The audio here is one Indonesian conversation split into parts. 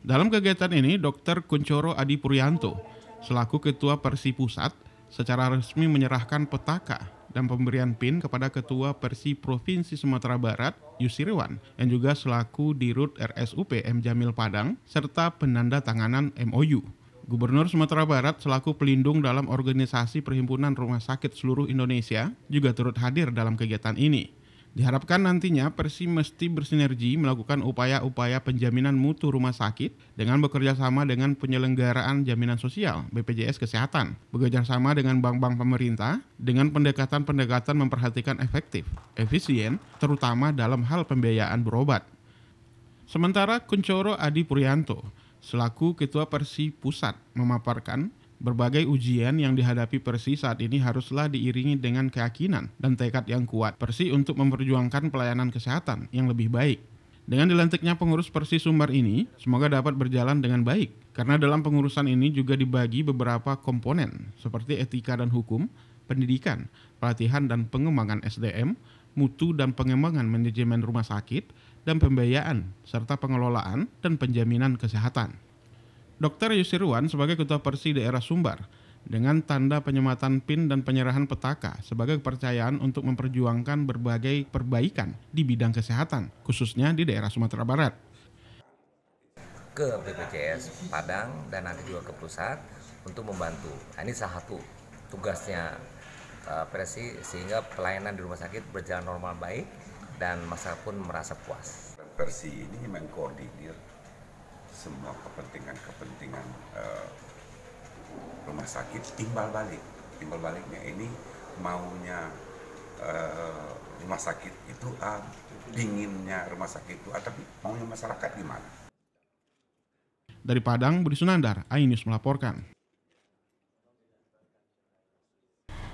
Dalam kegiatan ini, Dr. Kuncoro Adi Puryanto, selaku Ketua Persi Pusat, secara resmi menyerahkan petaka dan pemberian PIN kepada Ketua Persi Provinsi Sumatera Barat, Yusirwan, yang juga selaku Dirut RSUP M. Jamil Padang, serta penanda tanganan MOU. Gubernur Sumatera Barat selaku pelindung dalam organisasi Perhimpunan Rumah Sakit Seluruh Indonesia juga turut hadir dalam kegiatan ini. Diharapkan nantinya Persi mesti bersinergi melakukan upaya-upaya penjaminan mutu rumah sakit dengan bekerja sama dengan penyelenggaraan jaminan sosial BPJS Kesehatan, bekerja sama dengan bank-bank pemerintah dengan pendekatan-pendekatan memperhatikan efektif, efisien, terutama dalam hal pembiayaan berobat. Sementara Kuncoro Adi Purianto, selaku Ketua Persi Pusat, memaparkan Berbagai ujian yang dihadapi Persi saat ini haruslah diiringi dengan keyakinan dan tekad yang kuat Persi untuk memperjuangkan pelayanan kesehatan yang lebih baik. Dengan dilantiknya pengurus Persi Sumbar ini, semoga dapat berjalan dengan baik. Karena dalam pengurusan ini juga dibagi beberapa komponen seperti etika dan hukum, pendidikan, pelatihan dan pengembangan SDM, mutu dan pengembangan manajemen rumah sakit, dan pembiayaan, serta pengelolaan dan penjaminan kesehatan. Dr. Yusirwan sebagai Ketua Persi daerah Sumbar dengan tanda penyematan PIN dan penyerahan petaka sebagai kepercayaan untuk memperjuangkan berbagai perbaikan di bidang kesehatan, khususnya di daerah Sumatera Barat. Ke BPJS Padang dan nanti juga ke pusat untuk membantu. Nah, ini salah satu tugasnya uh, eh, Presi sehingga pelayanan di rumah sakit berjalan normal baik dan masyarakat pun merasa puas. Persi ini mengkoordinir semua kepentingan-kepentingan uh, rumah sakit timbal balik. Timbal baliknya ini maunya uh, rumah sakit itu A, dinginnya rumah sakit itu A, tapi maunya masyarakat gimana? Dari Padang, Budi Sunandar, Ainus melaporkan.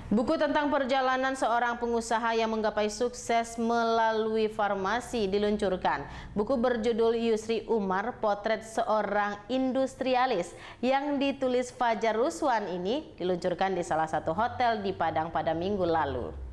Buku tentang perjalanan seorang pengusaha yang menggapai sukses melalui farmasi diluncurkan. Buku berjudul Yusri Umar, Potret Seorang Industrialis yang ditulis Fajar Ruswan ini diluncurkan di salah satu hotel di Padang pada minggu lalu.